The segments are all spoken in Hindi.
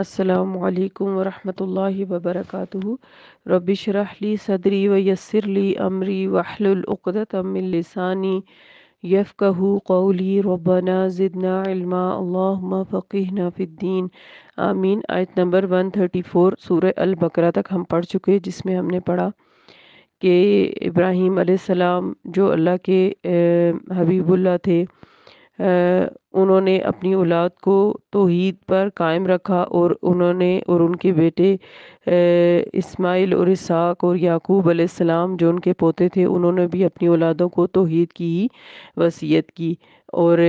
असलकम वरहमल वबरक रबिशरहली सदरी व यसरली अमरी वाहलतमिलसानी यफ़कहू कौली रबना ज़िदना इल्मा अल्लाहुम्मा फ़क़ीहना फ़िद्दीन आमीन आयत नंबर 134 सूरह अल बकरा तक हम पढ़ चुके जिसमें हमने पढ़ा कि इब्राहीम अलैहिस्सलाम जो अल्लाह के हबीबुल्ला थे उन्होंने अपनी औलाद को तोहद पर कायम रखा और उन्होंने और उनके बेटे इस्माइल और इसाक और याकूब आसमाम जो उनके पोते थे उन्होंने भी अपनी औलादों को तोहद की ही वसीयत की और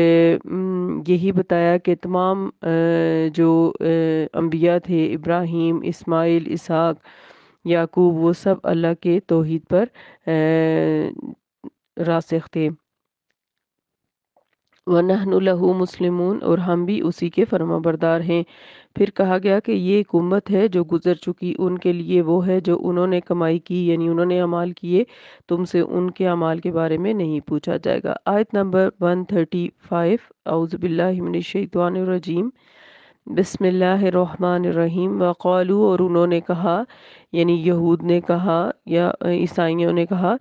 यही बताया कि तमाम जो अम्बिया थे इब्राहिम इस्माइल इसाक याकूब वो सब अल्लाह के तोहद पर रासख थे वनहनु लहू मुस्लिम और हम भी उसी के फर्माबरदार हैं फिर कहा गया कि ये एक उम्मत है जो गुज़र चुकी उनके लिए वो है जो उन्होंने कमाई की यानी उन्होंने अमाल किए तुमसे उनके अमाल के बारे में नहीं पूछा जाएगा आयत नंबर वन थर्टी फाइव आउज़बिल्लिमिनशैतवानरजीम बसमीम वक़ालू और उन्होंने कहा यानी यहूद ने कहा या ईसाइयों ने कहा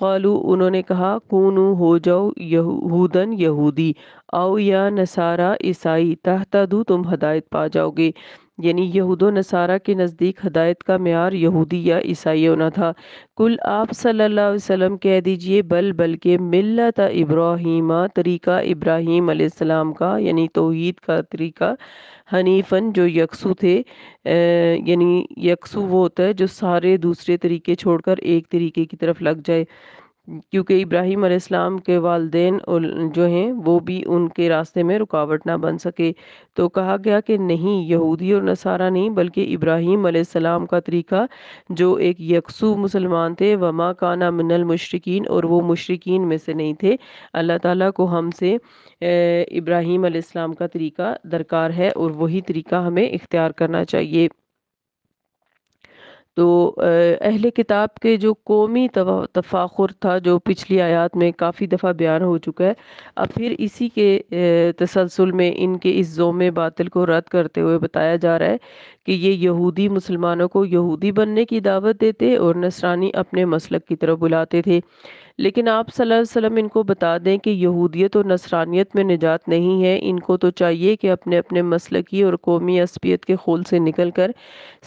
कौलू उन्होंने कहा कूनू हो जाओ यहूदन यहूदी आओ या नसारा ईसाई तहता दू तुम हदायत पा जाओगे यानी यहूद नसारा के नज़दीक हदायत का मैार यहूदी या ईसाई होना था कुल आप सल्लल्लाहु अलैहि वसल्लम कह दीजिए बल बल्कि मिल्लत इब्राहिम तरीका इब्राहिम अलैहिस्सलाम का यानी तोहीद का तरीका हनीफन जो यकसू थे यानी यकसू वो होता है जो सारे दूसरे तरीके छोड़कर एक तरीके की तरफ लग जाए क्योंकि इब्राहिम अलैहिस्सलाम के वालदेन जो हैं वो भी उनके रास्ते में रुकावट ना बन सके तो कहा गया कि नहीं यहूदी और नसारा नहीं बल्कि इब्राहिम अलैहिस्सलाम का तरीका जो एक यकसू मुसलमान थे वमा काना मिनल मुशरकिन और वो मुशरकिन में से नहीं थे अल्लाह ताला को हमसे इब्राहिम अलैहिस्सलाम का तरीका दरकार है और वही तरीका हमें इख्तियार करना चाहिए तो अहल किताब के जो कौमी तफाखुर था जो पिछली आयात में काफ़ी दफ़ा बयान हो चुका है अब फिर इसी के तसलसल में इनके इस जोम बातिल को रद्द करते हुए बताया जा रहा है कि ये यहूदी मुसलमानों को यहूदी बनने की दावत देते और नसरानी अपने मसलक की तरफ बुलाते थे लेकिन आप वसल्लम इनको बता दें कि यहूदियत और नसरानियत में निजात नहीं है इनको तो चाहिए कि अपने अपने मसलकी और कौमी असबियत के खोल से निकल कर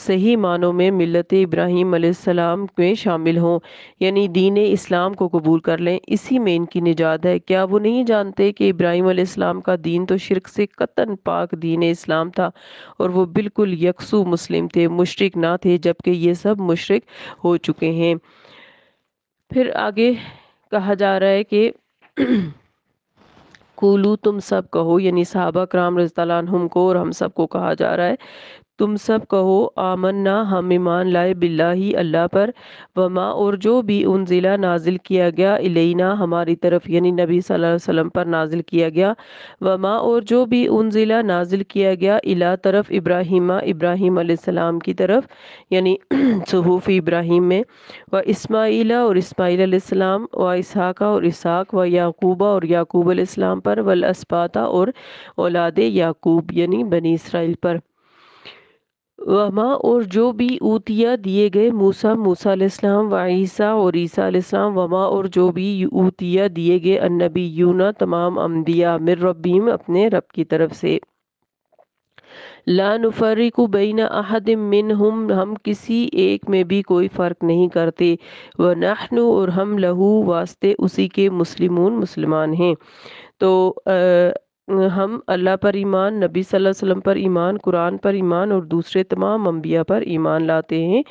सही मानों में मिलत इब्राहीम में शामिल हों यानी दीन इस्लाम को कबूल कर लें इसी में इनकी निजात है क्या वो नहीं जानते कि इब्राहीम का दीन तो शिरक से कतन पाक दीन इस्लाम था और वह बिल्कुल यक यकसू मुस्लिम थे मुशरक ना थे जबकि ये सब मुशरक हो चुके हैं फिर आगे कहा जा रहा है कि कुलू तुम सब कहो यानी सहाबा कराम रज़ीम को और हम सब को कहा जा रहा है तुम सब कहो आमन्ना हम ईमान लाए ही अल्लाह पर वमा और जो भी उन ज़िला नाजिल किया गया इलेना हमारी तरफ यानी नबी सल्लल्लाहु अलैहि वसल्लम पर नाजिल किया गया वमा और जो भी उन ज़िला नाजिल किया गया इला तरफ इब्राहिमा इब्राहिम सलाम की तरफ यानी सहूफ़ इब्राहिम में व इसमाइला और इसमाईल व इसहाक़ा और इसहाक व याकूबा और याकूब आसमाम पर वल और औलाद याकूब यानी बनी इसराइल पर वमा और जो भी ऊतिया दिए गए मूसा मूसा व ईसा और ईसा वमा और जो भी ऊतिया दिए गए अनबी यूना तमाम अम्बिया मिर रबीम अपने रब की तरफ से ला नफरिक अहद मिन हम हम किसी एक में भी कोई फ़र्क नहीं करते व नहनु और हम लहू वास्ते उसी के मुस्लिम मुसलमान हैं तो हम अल्लाह पर ईमान नबी सल्लल्लाहु अलैहि वसल्लम पर ईमान कुरान पर ईमान और दूसरे तमाम अम्बिया पर ईमान लाते हैं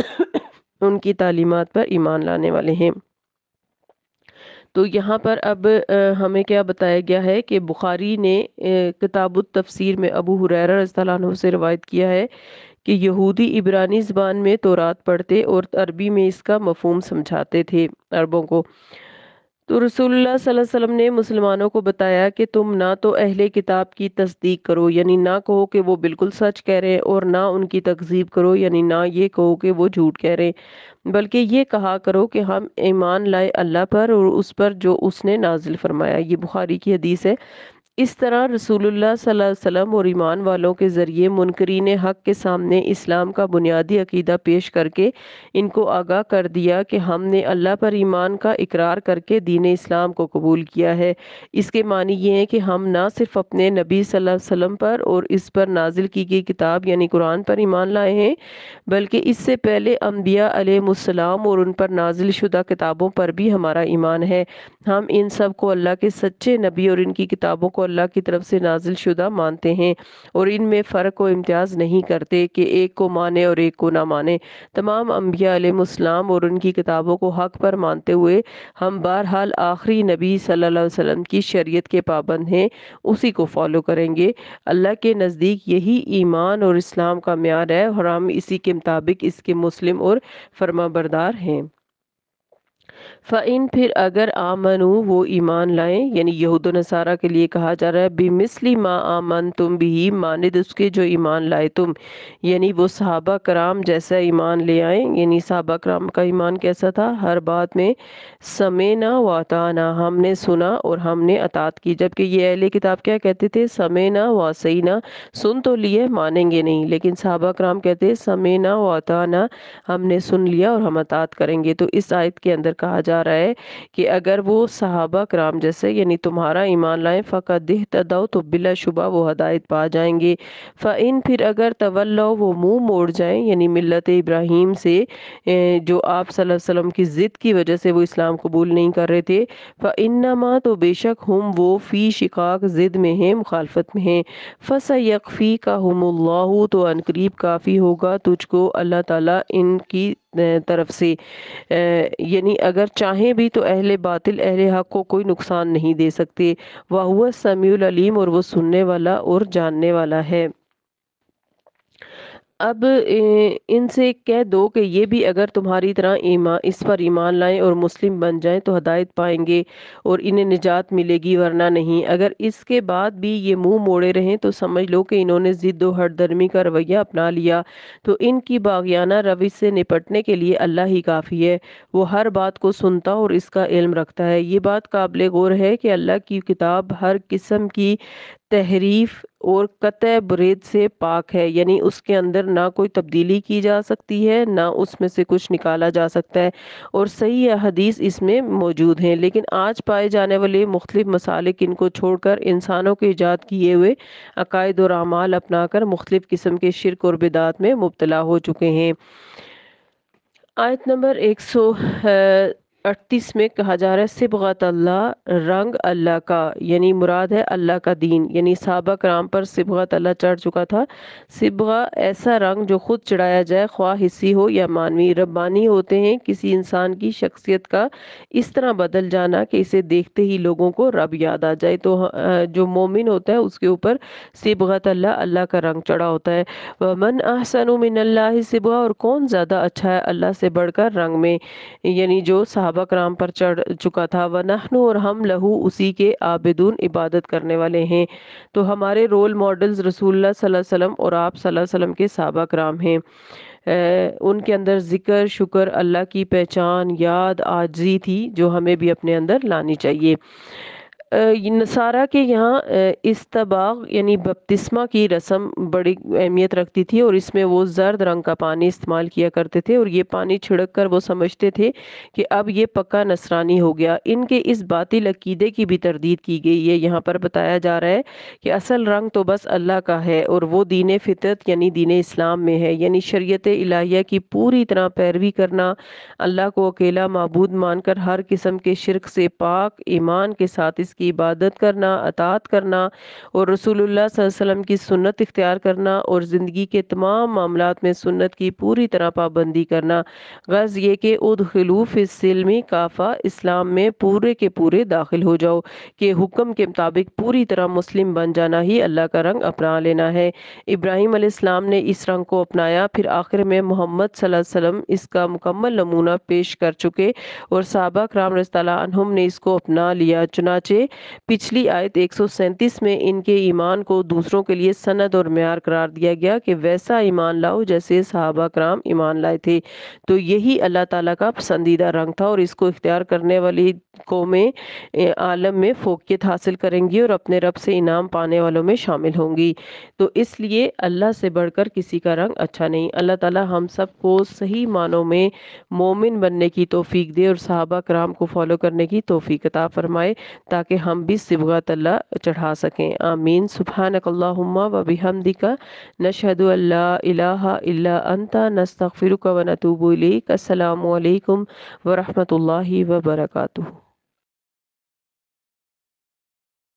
उनकी तालीमत पर ईमान लाने वाले हैं तो यहाँ पर अब हमें क्या बताया गया है कि बुखारी ने किताब तफसीर में अबू हुरैरा रजू से रवायत किया है कि यहूदी इब्रानी ज़बान में तोरात पढ़ते और अरबी में इसका मफहम समझाते थे अरबों को तो रसोल्ला सल्लल्लाहु ने मुसलमानों को बताया कि तुम ना तो अहले किताब की तस्दीक करो यानी ना कहो कि वो बिल्कुल सच कह रहे हैं और ना उनकी तकजीब करो यानी ना ये कहो कि वो झूठ कह रहे हैं बल्कि ये कहा करो कि हम ईमान लाए अल्लाह पर और उस पर जो उसने नाजिल फरमाया ये बुखारी की हदीस है इस तरह रसूलुल्लाह सल्लल्लाहु अलैहि वसल्लम और ईमान वालों के ज़रिए मुनकरीन हक़ के सामने इस्लाम का बुनियादी अकीदा पेश करके इनको आगाह कर दिया कि हमने अल्लाह पर ईमान का इकरार करके दीन इस्लाम को कबूल किया है इसके मानी ये हैं कि हम ना सिर्फ अपने नबी सल्लल्लाहु अलैहि वसल्लम पर और इस पर नाजिल की गई किताब यानी कुरान पर ईमान लाए हैं बल्कि इससे पहले अम्बिया अलैहिस्सलाम और उन पर नाजिल शुदा किताबों पर भी हमारा ईमान है हम इन सब को अल्लाह के सच्चे नबी और इनकी किताबों को अल्लाह की तरफ से नाजिल शुदा मानते हैं और इनमें फ़र्क व इम्तियाज़ नहीं करते कि एक को माने और एक को ना माने तमाम अम्बिया अलैहिस्सलाम और उनकी किताबों को हक पर मानते हुए हम बहरहाल आखिरी नबी सल्ला अलैहि की शरीत के पाबंद हैं उसी को फॉलो करेंगे अल्लाह के नज़दीक यही ईमान और इस्लाम का म्यार है और हम इसी के मुताबिक इसके मुस्लिम और फर्मा बरदार हैं फ़ाइन फिर अगर आमनु वो ईमान लाएं यानी यहूद नसारा के लिए कहा जा रहा है मिसली माँ आमन तुम भी मानद उसके जो ईमान लाए तुम यानी वो सहाबा कराम जैसा ईमान ले आए यानी सहाबा कराम का ईमान कैसा था हर बात में समय ना वाताना हमने सुना और हमने अतात की जबकि ये अहले किताब क्या कहते थे समय ना वासई ना सुन तो लिए मानेंगे नहीं लेकिन सहाबा कराम कहते समय ना वाताना हमने सुन लिया और हम अतात करेंगे तो इस आयत के अंदर कहा जा जा रहा है कि अगर वो सहाबा कराम जैसे यानी तुम्हारा ईमान लाएँ फ़का दिह तदाओ तो बिला शुबा वो हदायत पा जाएंगे फ़िन फिर अगर तवल्ल वो मुँह मोड़ जाएँ यानी मिलत इब्राहिम से जो आप वसल्लम की ज़िद की वजह से वो इस्लाम कबूल नहीं कर रहे थे फ़िनमा तो बेशक हम वो फ़ी शिकाक ज़िद में हैं मुखालफत में हैं फसा यकफ़ी का हम तो अनकरीब काफ़ी होगा तुझको अल्लाह ताला इनकी तरफ से यानी अगर चाहें भी तो अहले बातिल अहले हक को कोई नुकसान नहीं दे सकते वह हुआ समीम और वो सुनने वाला और जानने वाला है अब इनसे कह दो कि ये भी अगर तुम्हारी तरह ईमान इस पर ईमान लाएं और मुस्लिम बन जाएं तो हदायत पाएंगे और इन्हें निजात मिलेगी वरना नहीं अगर इसके बाद भी ये मुंह मोड़े रहें तो समझ लो कि इन्होंने ज़िद्द और हटदर्मी का रवैया अपना लिया तो इनकी बागियाना रविश से निपटने के लिए अल्लाह ही काफ़ी है वो हर बात को सुनता और इसका इल्म रखता है ये बात काबिल गौर है कि अल्लाह की किताब हर किस्म की तहरीफ और कत बरेद से पाक है यानी उसके अंदर ना कोई तब्दीली की जा सकती है ना उसमें से कुछ निकाला जा सकता है और सही हदीस इसमें मौजूद हैं लेकिन आज पाए जाने वाले मुख्तफ मसालिक इनको छोड़कर इंसानों के ईजाद किए हुए अकायद और अमाल अपना कर मुख्तफ किस्म के शिरक और बिदात में मुबतला हो चुके हैं आयत नंबर एक सौ अड़तीस में कहा जा रहा है सिबगत अल्लाह रंग अल्लाह का यानी मुराद है अल्लाह का दीन यानी सबक राम पर सिबगत अल्लाह चढ़ चुका था सिबगा ऐसा रंग जो खुद चढ़ाया जाए ख्वा हिस्सी हो या मानवी रब्बानी होते हैं किसी इंसान की शख्सियत का इस तरह बदल जाना कि इसे देखते ही लोगों को रब याद आ जाए तो जो मोमिन होता है उसके ऊपर सिबगत अल्लाह अल्लाह का रंग चढ़ा होता है वमन अहसन मिन अल्लाह सिबगा और कौन ज़्यादा अच्छा है अल्लाह से बढ़कर रंग में यानी जो साहब सहाबा कराम पर चढ़ चुका था व नहनु और हम लहू उसी के आबिदून इबादत करने वाले हैं तो हमारे रोल मॉडल्स रसूलुल्लाह सल्लल्लाहु अलैहि वसल्लम और आप सल्लल्लाहु अलैहि वसल्लम के सहाबा कराम हैं उनके अंदर ज़िक्र शुक्र अल्लाह की पहचान याद आजी थी जो हमें भी अपने अंदर लानी चाहिए नसारा के यहाँ इस्तबाग यानी बपतिस्मा की रस्म बड़ी अहमियत रखती थी और इसमें वो जर्द रंग का पानी इस्तेमाल किया करते थे और ये पानी छिड़क कर वो समझते थे कि अब ये पक्का नसरानी हो गया इनके इस बातिल अकीदे की भी तरदीद की गई है यहाँ पर बताया जा रहा है कि असल रंग तो बस अल्लाह का है और वो दीन फितरत यानी दीन इस्लाम में है यानी शरीत इलाहिया की पूरी तरह पैरवी करना अल्लाह को अकेला मबूद मानकर हर किस्म के शिरक से पाक ईमान के साथ इस की इबादत करना अतात करना और अलैहि वसल्लम की सुन्नत इख्तियार करना और ज़िंदगी के तमाम मामला में सुन्नत की पूरी तरह पाबंदी करना गर्ज़ ये कि उद खिलूफ इसलमी काफ़ा इस्लाम में पूरे के पूरे दाखिल हो जाओ कि हुक्म के मुताबिक पूरी तरह मुस्लिम बन जाना ही अल्लाह का रंग अपना लेना है इब्राहिम अलैहिस्सलाम ने इस रंग को अपनाया फिर आखिर में मोहम्मद वसल्लम इसका मुकम्मल नमूना पेश कर चुके और साबा कराम रसम ने इसको अपना लिया चुनाचे पिछली आयत एक में इनके ईमान को दूसरों के लिए सनद और मैार करार दिया गया कि वैसा ईमान लाओ जैसे सहाबा कराम ईमान लाए थे तो यही अल्लाह ताला का पसंदीदा रंग था और इसको इख्तियार करने वाली कौमें आलम में फोकियत हासिल करेंगी और अपने रब से इनाम पाने वालों में शामिल होंगी तो इसलिए अल्लाह से बढ़कर किसी का रंग अच्छा नहीं अल्लाह ताला हम सब को सही मानों में मोमिन बनने की तोफ़ी दे और सहाबा कराम को फॉलो करने की तोफ़ी कता फरमाए ताकि हम भी सिबगत अल्लाह चढ़ा सकें आमीन सुबहानकल्लाहुम्मा व बिहमदिका अल्ला इलाहा इल्ला अंता नस्तगफिरुका व नतूबु इलैक अस्सलाम वालेकुम व रहमतुल्लाहि व